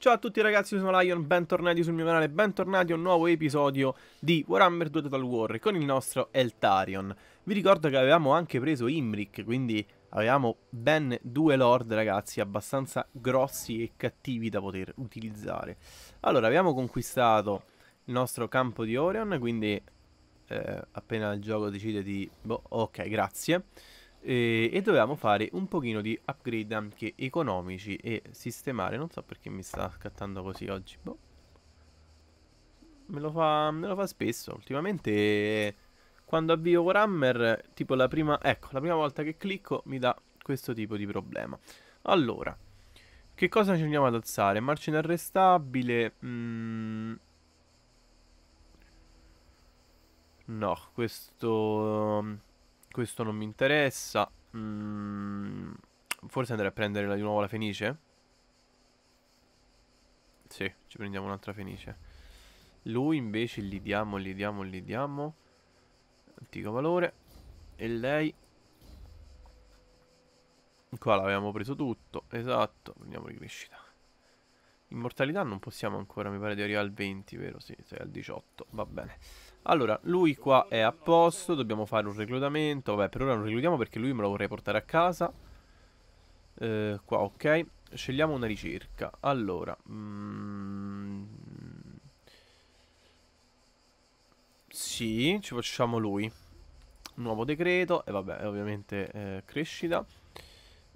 Ciao a tutti ragazzi, io sono Lion, bentornati sul mio canale, bentornati a un nuovo episodio di Warhammer 2 Total War con il nostro Eltarion. Vi ricordo che avevamo anche preso Imric, quindi avevamo ben due lord ragazzi, abbastanza grossi e cattivi da poter utilizzare. Allora, abbiamo conquistato il nostro campo di Orion, quindi eh, appena il gioco decide di... Boh, ok, grazie. Grazie e, e, dovevamo fare un pochino di upgrade anche economici e sistemare, non so perché mi sta scattando così oggi, boh. Me lo fa, me lo fa spesso, ultimamente quando avvio Warhammer, tipo la prima, ecco, la prima volta che clicco mi dà questo tipo di problema. Allora, che cosa ci andiamo ad alzare? Marcia inarrestabile, mm, No, questo questo non mi interessa. Mm, forse andrei a prendere di nuovo la fenice. Sì, ci prendiamo un'altra fenice. Lui invece gli diamo, gli diamo, gli diamo. Antico valore. E lei... Qua l'abbiamo preso tutto, esatto. Prendiamo ricrescita. Immortalità non possiamo ancora, mi pare di arrivare al 20, vero? Sì, sei al 18, va bene. Allora, lui qua è a posto, dobbiamo fare un reclutamento. Vabbè, per ora non reclutiamo perché lui me lo vorrei portare a casa. Eh, qua, ok. Scegliamo una ricerca. Allora, mm... sì, ci facciamo lui. Nuovo decreto, e vabbè, ovviamente eh, crescita.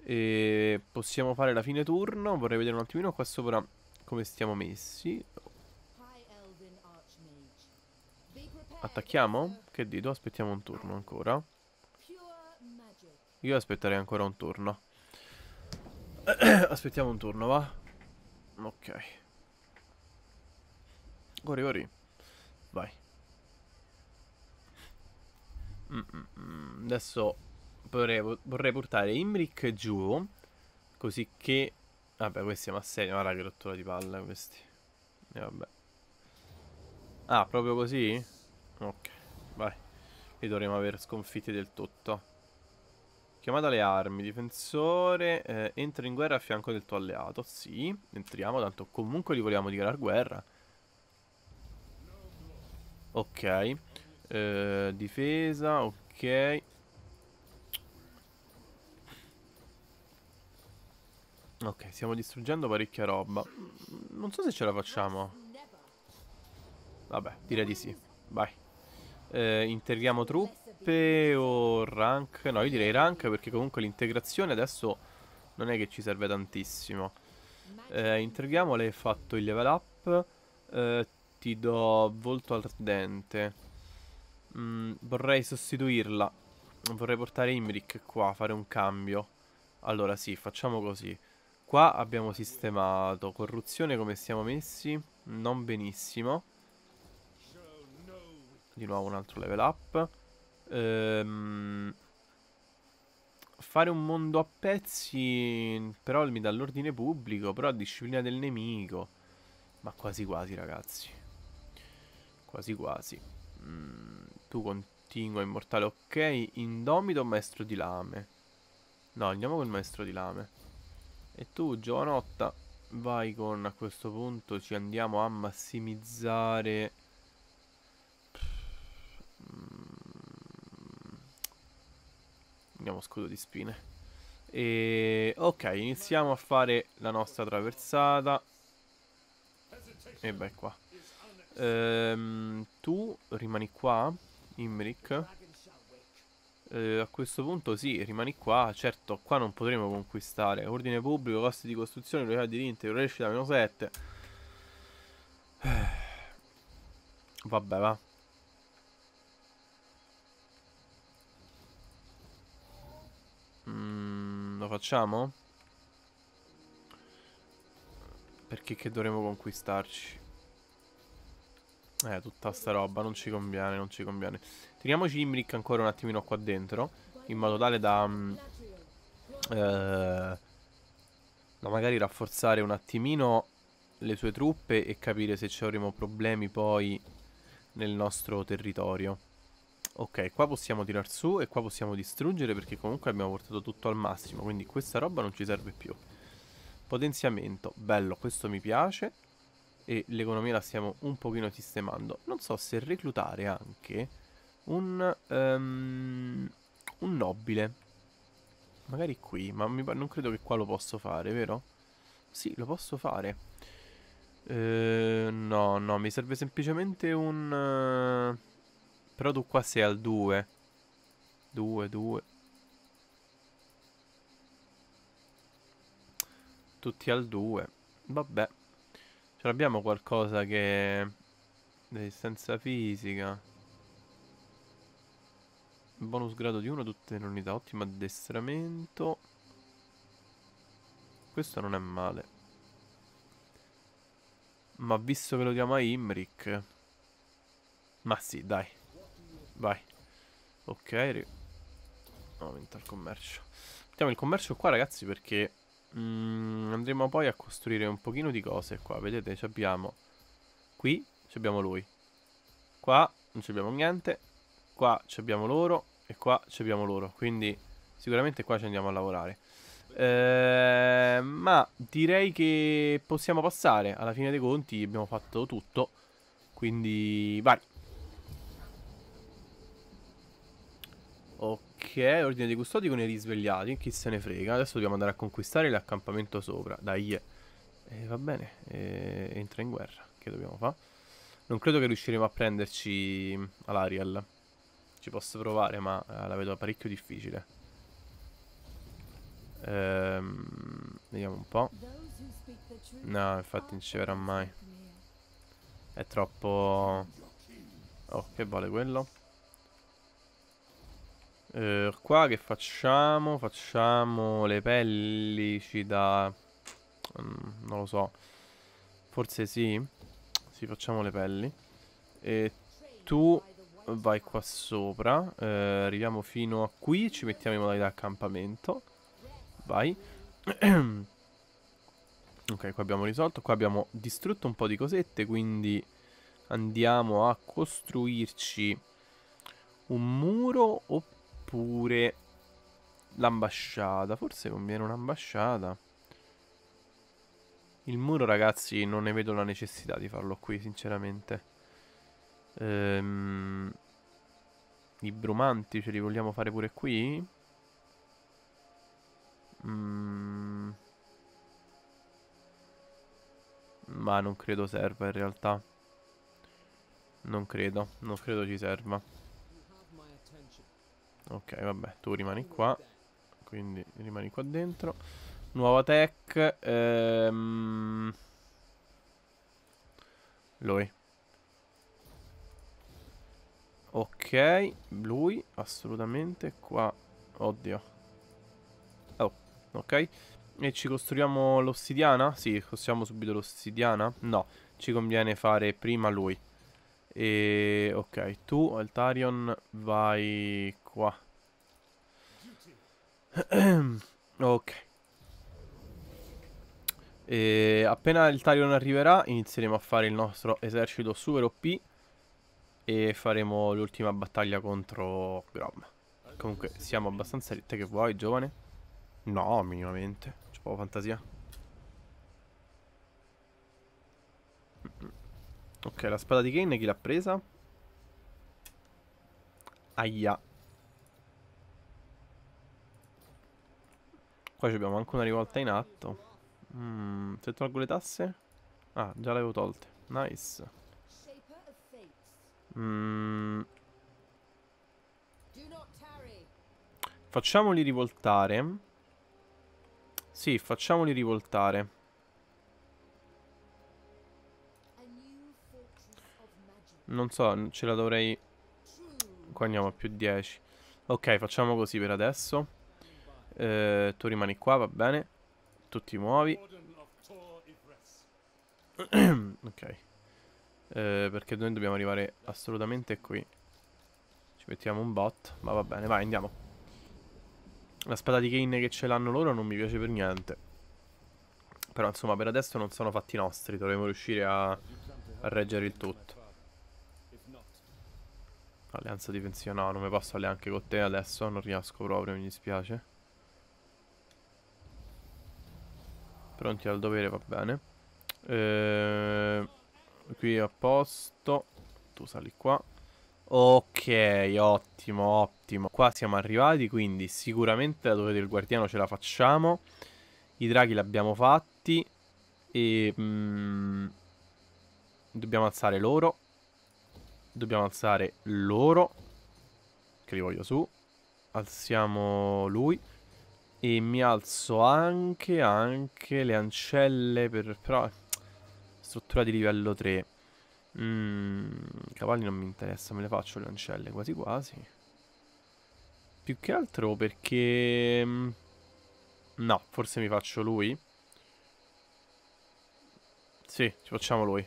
E possiamo fare la fine turno. Vorrei vedere un attimino qua sopra come stiamo messi. Attacchiamo? Che dito? Aspettiamo un turno ancora. Io aspetterei ancora un turno. Aspettiamo un turno, va? Ok. Gori, gori. Vai. Adesso vorrei, vorrei, portare Imric giù. Così che... Vabbè, questi ma segno. Guarda che rottura di palla questi. E vabbè. Ah, proprio così? Ok, vai. E dovremo aver sconfitti del tutto. Chiamata alle armi, difensore, eh, entra in guerra a fianco del tuo alleato. Sì, entriamo, tanto comunque li vogliamo dichiarare guerra. Ok, eh, difesa, ok. Ok, stiamo distruggendo parecchia roba. Non so se ce la facciamo. Vabbè, direi di sì. Vai eh, integriamo truppe o rank? No, io direi rank perché comunque l'integrazione adesso non è che ci serve tantissimo. Eh, integriamo, l'hai fatto il level up. Eh, ti do volto ardente. Mm, vorrei sostituirla. Vorrei portare Imric qua, fare un cambio. Allora sì, facciamo così. Qua abbiamo sistemato corruzione come siamo messi. Non benissimo. Di nuovo un altro level up. Ehm, fare un mondo a pezzi, però mi dà l'ordine pubblico, però a disciplina del nemico. Ma quasi quasi, ragazzi. Quasi quasi. Mm, tu continua, immortale, ok. Indomito, o maestro di lame. No, andiamo col maestro di lame. E tu, giovanotta, vai con a questo punto ci andiamo a massimizzare Andiamo scudo di spine. E... Ok, iniziamo a fare la nostra traversata. E beh, qua. Ehm, tu rimani qua, Imric. Eh, a questo punto sì, rimani qua. Certo, qua non potremo conquistare. Ordine pubblico, costi di costruzione, velocità di tinte, riesci da meno 7. Eh, vabbè, va. Mm, lo facciamo? Perché che dovremmo conquistarci? Eh, tutta sta roba, non ci conviene, non ci conviene. Tiriamoci Imbric ancora un attimino qua dentro, in modo tale da... Mm, eh, da magari rafforzare un attimino le sue truppe e capire se ci avremo problemi poi nel nostro territorio. Ok, qua possiamo tirar su e qua possiamo distruggere perché comunque abbiamo portato tutto al massimo, quindi questa roba non ci serve più. Potenziamento, bello, questo mi piace. E l'economia la stiamo un pochino sistemando. Non so se reclutare anche un, um, un nobile. Magari qui, ma non credo che qua lo posso fare, vero? Sì, lo posso fare. Uh, no, no, mi serve semplicemente un... Uh, però tu qua sei al 2. 2, 2. Tutti al 2. Vabbè. Ce l'abbiamo qualcosa che... Resistenza fisica. Bonus grado di 1, tutte le unità. Ottimo addestramento. Questo non è male. Ma visto che lo chiama Imric... Ma sì, dai. Vai. Ok. Aumenta il commercio. Mettiamo il commercio qua, ragazzi, perché mm, andremo poi a costruire un pochino di cose qua. Vedete, ci abbiamo... Qui ci abbiamo lui. Qua non ci abbiamo niente. Qua ci abbiamo loro. E qua ci abbiamo loro. Quindi sicuramente qua ci andiamo a lavorare. Eh, ma direi che possiamo passare. Alla fine dei conti abbiamo fatto tutto. Quindi vai. Ok, ordine dei custodi con i risvegliati, chi se ne frega. Adesso dobbiamo andare a conquistare l'accampamento sopra. Dai, yeah. eh, va bene, eh, entra in guerra. Che dobbiamo fare? Non credo che riusciremo a prenderci all'Ariel. Ci posso provare, ma eh, la vedo parecchio difficile. Ehm, vediamo un po'. No, infatti non ci verrà mai. È troppo... Oh, che vale quello? Eh, qua che facciamo? Facciamo le pelli, ci da... Mm, non lo so. Forse sì. Sì, facciamo le pelli. E tu vai qua sopra. Eh, arriviamo fino a qui. Ci mettiamo in modalità accampamento. Vai. ok, qua abbiamo risolto. Qua abbiamo distrutto un po' di cosette, quindi andiamo a costruirci un muro oppure oppure l'ambasciata. Forse conviene un'ambasciata. Il muro, ragazzi, non ne vedo la necessità di farlo qui, sinceramente. Ehm, I brumanti ce li vogliamo fare pure qui? Mm. Ma non credo serva in realtà. Non credo, non credo ci serva. Ok, vabbè, tu rimani qua. Quindi rimani qua dentro. Nuova tech. Ehm... Lui. Ok, lui, assolutamente. Qua, oddio. Oh, ok. E ci costruiamo l'ossidiana? Sì, costruiamo subito l'ossidiana? No, ci conviene fare prima lui. E ok, tu Altarion vai qua. ok. E appena il Talion arriverà inizieremo a fare il nostro esercito super OP e faremo l'ultima battaglia contro Grom. Comunque siamo abbastanza rette che vuoi, giovane? No, minimamente. C'è poco fantasia. Ok, la spada di Kane chi l'ha presa? Aia. Qua abbiamo anche una rivolta in atto. Mm, se tolgo le tasse? Ah, già le avevo tolte. Nice. Mm. Facciamoli rivoltare. Sì, facciamoli rivoltare. Non so, ce la dovrei... Qua andiamo a più 10. Ok, facciamo così per adesso. Eh, tu rimani qua, va bene. Tu ti muovi. ok. Eh, perché noi dobbiamo arrivare assolutamente qui. Ci mettiamo un bot, ma va bene, vai, andiamo. La spada di Kane che ce l'hanno loro non mi piace per niente. Però insomma, per adesso non sono fatti nostri, dovremmo riuscire a, a reggere il tutto. Alleanza difensiva, no, non mi posso alleare anche con te adesso, non riesco proprio, mi dispiace. Pronti al dovere, va bene. Eh, qui a posto. Tu sali qua. Ok, ottimo, ottimo. Qua siamo arrivati, quindi sicuramente la dovere del guardiano ce la facciamo. I draghi l'abbiamo fatti. E... Mm, dobbiamo alzare loro. Dobbiamo alzare loro. Che li voglio su. Alziamo lui. E mi alzo anche, anche le ancelle per... Però... Struttura di livello 3. Mm, cavalli non mi interessa, me le faccio le ancelle quasi quasi. Più che altro perché... Mm, no, forse mi faccio lui. Sì, ci facciamo lui.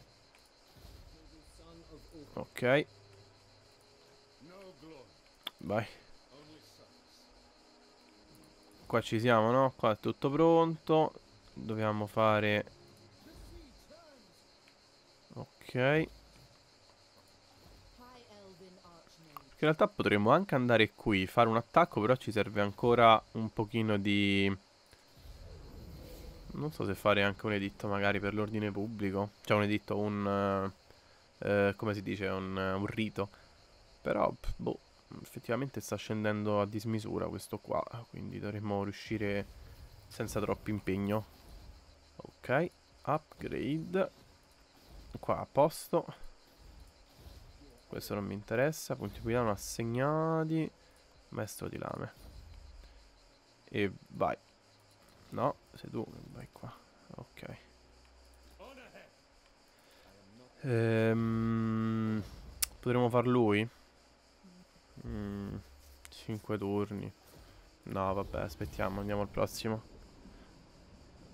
Ok. Vai. Qua ci siamo, no? Qua è tutto pronto. Dobbiamo fare... Ok. Perché in realtà potremmo anche andare qui, fare un attacco, però ci serve ancora un pochino di... Non so se fare anche un editto magari per l'ordine pubblico. Cioè un editto, un... Eh, eh come si dice? Un, un rito. Però, boh effettivamente sta scendendo a dismisura questo qua, quindi dovremmo riuscire senza troppo impegno. Ok, upgrade. Qua a posto. Questo non mi interessa, punti qui non assegnati. maestro di lame. E vai. No, sei tu vai qua. Ok. Ehm, potremmo far lui? Mm, 5 turni. No, vabbè, aspettiamo, andiamo al prossimo.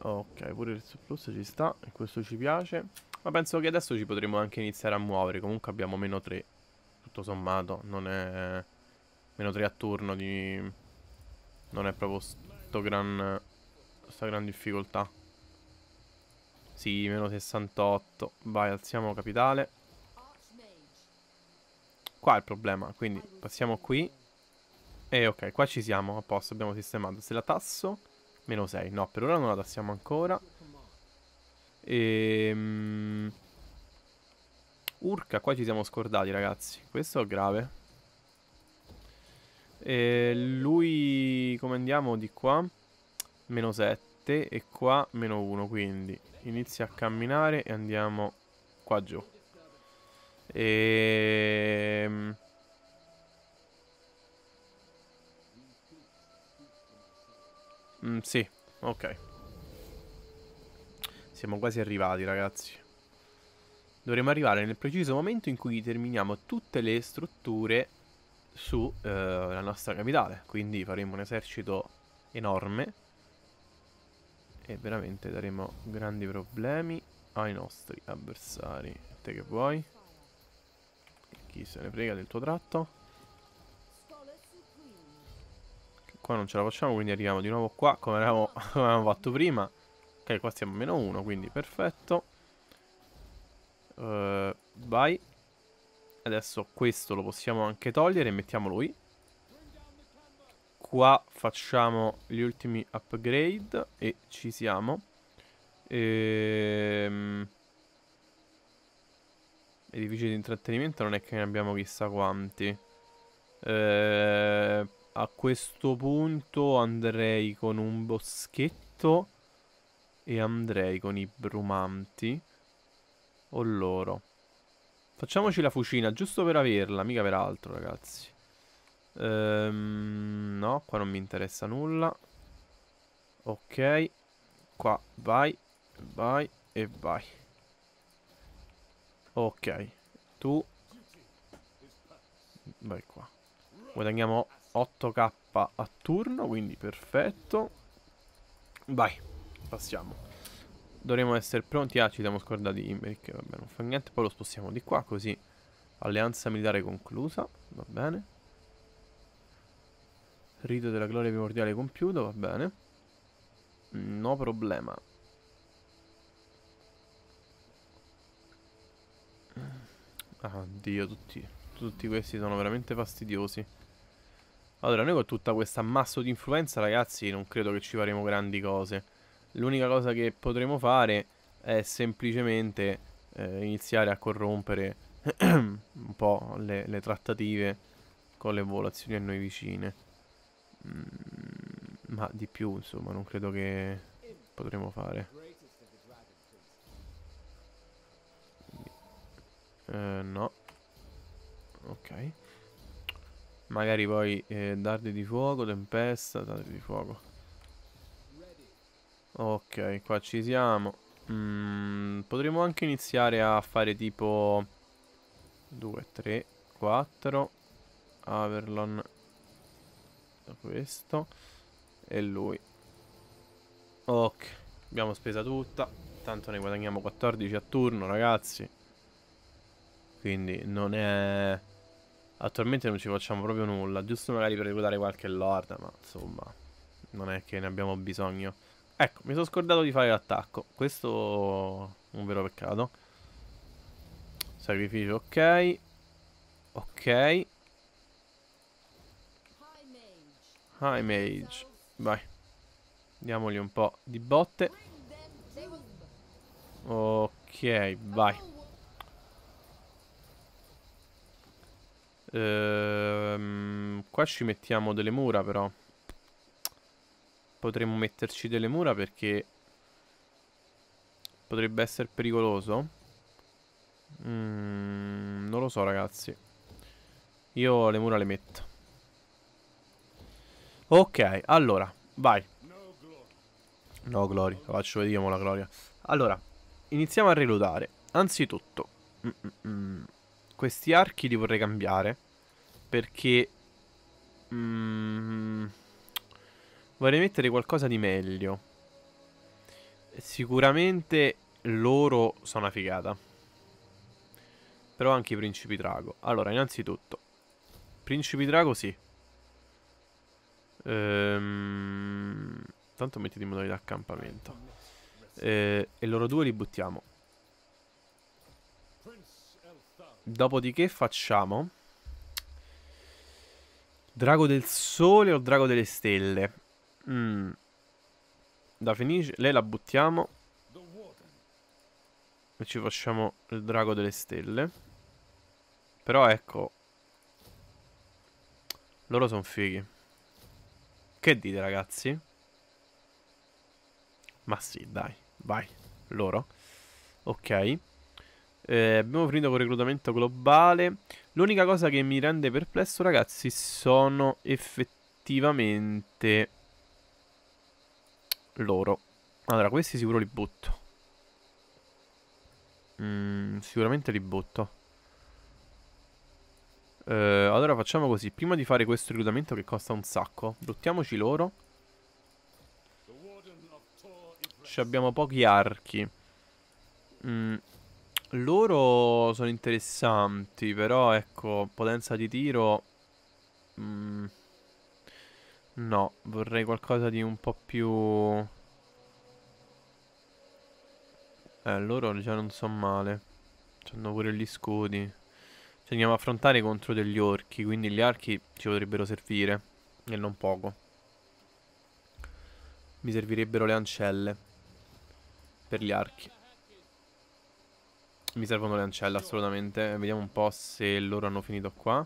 Ok, pure il surplus ci sta e questo ci piace. Ma penso che adesso ci potremo anche iniziare a muovere. Comunque abbiamo meno 3. Tutto sommato, non è... Meno 3 a turno di... Non è proprio sto gran... Sta gran difficoltà. Sì, meno 68. Vai, alziamo capitale. Qua è il problema, quindi passiamo qui. E ok, qua ci siamo, a posto, abbiamo sistemato. Se la tasso, meno 6. No, per ora non la tassiamo ancora. Ehm... Urca, qua ci siamo scordati, ragazzi. Questo è grave. E lui, come andiamo di qua? Meno 7 e qua meno 1, quindi inizia a camminare e andiamo qua giù. E... Ehm, mm, sì, ok. Siamo quasi arrivati, ragazzi. Dovremmo arrivare nel preciso momento in cui terminiamo tutte le strutture sulla eh, nostra capitale. Quindi faremo un esercito enorme. E veramente daremo grandi problemi ai nostri avversari. Te che vuoi? se ne frega del tuo tratto. Qua non ce la facciamo, quindi arriviamo di nuovo qua, come avevamo, come avevamo fatto prima. Ok, qua siamo a meno 1, quindi perfetto. Uh, vai. Adesso questo lo possiamo anche togliere e mettiamo lui. Qua facciamo gli ultimi upgrade e ci siamo. Ehm... Edifici di intrattenimento non è che ne abbiamo chissà quanti. Eh, a questo punto andrei con un boschetto e andrei con i brumanti o loro. Facciamoci la fucina, giusto per averla, mica per altro, ragazzi. Ehm, no, qua non mi interessa nulla. Ok, qua vai, vai e vai. Ok, tu... Vai qua. Guadagniamo 8k a turno, quindi perfetto. Vai, passiamo. Dovremmo essere pronti. Ah, ci siamo scordati Imeric, vabbè, non fa niente. Poi lo spostiamo di qua, così. Alleanza militare conclusa, va bene. Rito della gloria primordiale compiuto, va bene. No problema. Ah, oddio, tutti, tutti questi sono veramente fastidiosi. Allora, noi con tutta questa ammasso di influenza, ragazzi, non credo che ci faremo grandi cose. L'unica cosa che potremo fare è semplicemente eh, iniziare a corrompere un po' le, le, trattative con le volazioni a noi vicine. Mm, ma di più, insomma, non credo che potremo fare. Eh, no. Ok. Magari poi eh, dardi di fuoco, tempesta, dardi di fuoco. Ok, qua ci siamo. Mm, potremmo anche iniziare a fare tipo 2, 3, 4. Averlon questo. E lui. Ok, abbiamo spesa tutta. Tanto ne guadagniamo 14 a turno, ragazzi. Quindi non è... Attualmente non ci facciamo proprio nulla, giusto magari per reclutare qualche lord, ma insomma, non è che ne abbiamo bisogno. Ecco, mi sono scordato di fare l'attacco, questo è un vero peccato. Sacrificio, ok. Ok. High mage. Vai. Diamogli un po' di botte. Ok, vai. Ehm, qua ci mettiamo delle mura però. Potremmo metterci delle mura perché potrebbe essere pericoloso. Mm, non lo so ragazzi. Io le mura le metto. Ok, allora, vai. No, glory, la faccio vedere la Gloria. Allora, iniziamo a reloadare. Anzitutto, mm -mm. mm questi archi li vorrei cambiare perché mm, vorrei mettere qualcosa di meglio. Sicuramente loro sono una figata. Però anche i principi drago. Allora, innanzitutto, principi drago sì. Ehm, tanto mettiti in modalità accampamento. Eh, e loro due li buttiamo. Dopodiché facciamo... Drago del sole o drago delle stelle? Mm. Da finisce... Lei la buttiamo. E ci facciamo il drago delle stelle. Però ecco... Loro sono fighi. Che dite ragazzi? Ma sì, dai, vai. Loro. Ok. Eh, abbiamo finito con il reclutamento globale. L'unica cosa che mi rende perplesso, ragazzi, sono effettivamente loro. Allora, questi sicuro li butto. Mm, sicuramente li butto. Eh, allora facciamo così. Prima di fare questo reclutamento che costa un sacco, buttiamoci loro. Ci abbiamo pochi archi. Mm, loro sono interessanti, però ecco, potenza di tiro... Mm, no, vorrei qualcosa di un po' più... Eh, loro già non so male. Hanno pure gli scudi. Ci andiamo a affrontare contro degli orchi, quindi gli archi ci potrebbero servire. E non poco. Mi servirebbero le ancelle. Per gli archi. Mi servono le ancelle assolutamente. Vediamo un po' se loro hanno finito qua.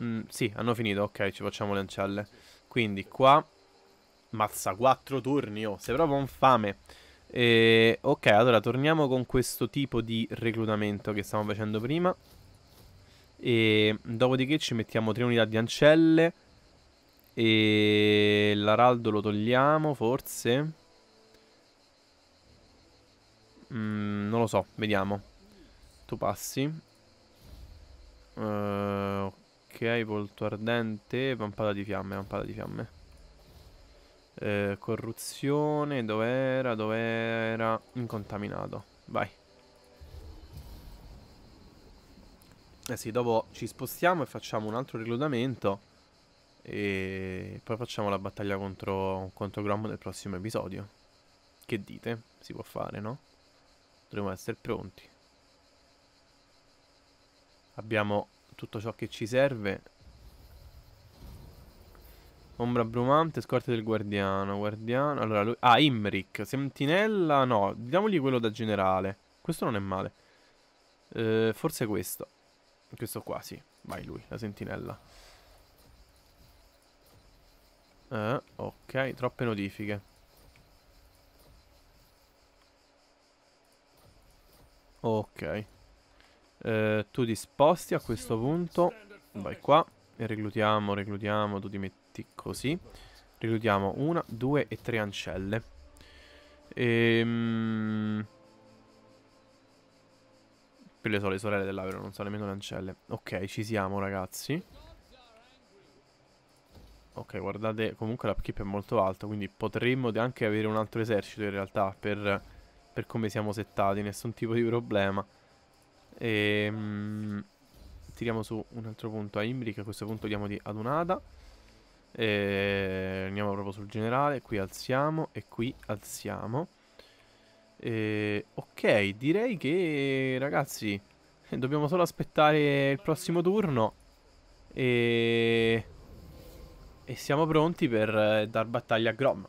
Mm, sì, hanno finito. Ok, ci facciamo le ancelle. Quindi qua... Mazza, quattro turni, oh. Sei proprio un fame. E, ok, allora torniamo con questo tipo di reclutamento che stavamo facendo prima. E dopodiché ci mettiamo tre unità di ancelle. E l'araldo lo togliamo, forse. Mm, non lo so, vediamo tu passi. Uh, ok, volto ardente, vampata di fiamme, vampata di fiamme. Uh, corruzione, dov'era, dov'era? Incontaminato, vai. Eh sì, dopo ci spostiamo e facciamo un altro reclutamento. E poi facciamo la battaglia contro, contro Grom nel prossimo episodio. Che dite? Si può fare, no? Dovremmo essere pronti. Abbiamo tutto ciò che ci serve. Ombra brumante, scorte del guardiano. Guardiano. Allora, lui... Ah, Imric. Sentinella. No, diamogli quello da generale. Questo non è male. Eh, forse questo. Questo qua, sì. Vai lui, la sentinella. Eh, ok, troppe notifiche. Ok. Eh, tu sposti a questo punto. Vai qua. E reclutiamo, reclutiamo. Tu ti metti così. Reclutiamo una, due e tre ancelle. Ehm... Per le so, le sorelle dell'Avero non so nemmeno le ancelle. Ok, ci siamo ragazzi. Ok, guardate, comunque la l'upkeep è molto alta, quindi potremmo anche avere un altro esercito in realtà per, per come siamo settati, nessun tipo di problema. E, ehm, mh, tiriamo su un altro punto a Imbric. A questo punto diamo di ad E ehm, andiamo proprio sul generale. Qui alziamo e qui alziamo. E, ehm, ok, direi che ragazzi dobbiamo solo aspettare il prossimo turno. E, e siamo pronti per eh, dar battaglia a Grom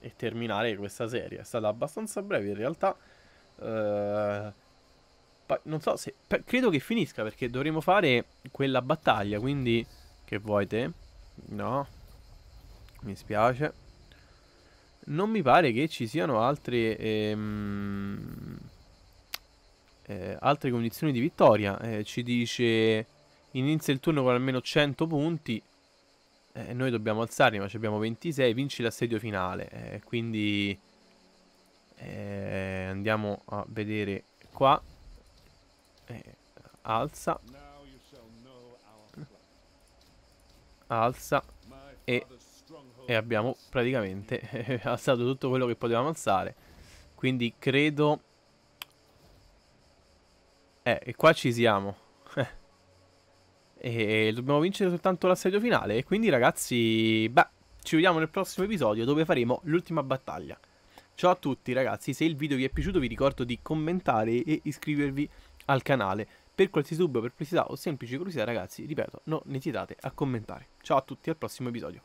e terminare questa serie. È stata abbastanza breve in realtà. Uh, non so se... credo che finisca perché dovremo fare quella battaglia, quindi... Che vuoi te? No. Mi spiace. Non mi pare che ci siano altre... Ehm, eh, altre condizioni di vittoria. Eh, ci dice... Inizia il turno con almeno 100 punti. Eh, noi dobbiamo alzarli, ma ci abbiamo 26. Vinci l'assedio finale. Eh, quindi... Eh, andiamo a vedere qua eh, alza alza e, e abbiamo praticamente alzato tutto quello che potevamo alzare quindi credo eh e qua ci siamo e dobbiamo vincere soltanto l'assedio finale e quindi ragazzi beh ci vediamo nel prossimo episodio dove faremo l'ultima battaglia Ciao a tutti ragazzi, se il video vi è piaciuto vi ricordo di commentare e iscrivervi al canale. Per qualsiasi dubbio, perplessità o semplice curiosità, ragazzi, ripeto, non esitate a commentare. Ciao a tutti, al prossimo episodio.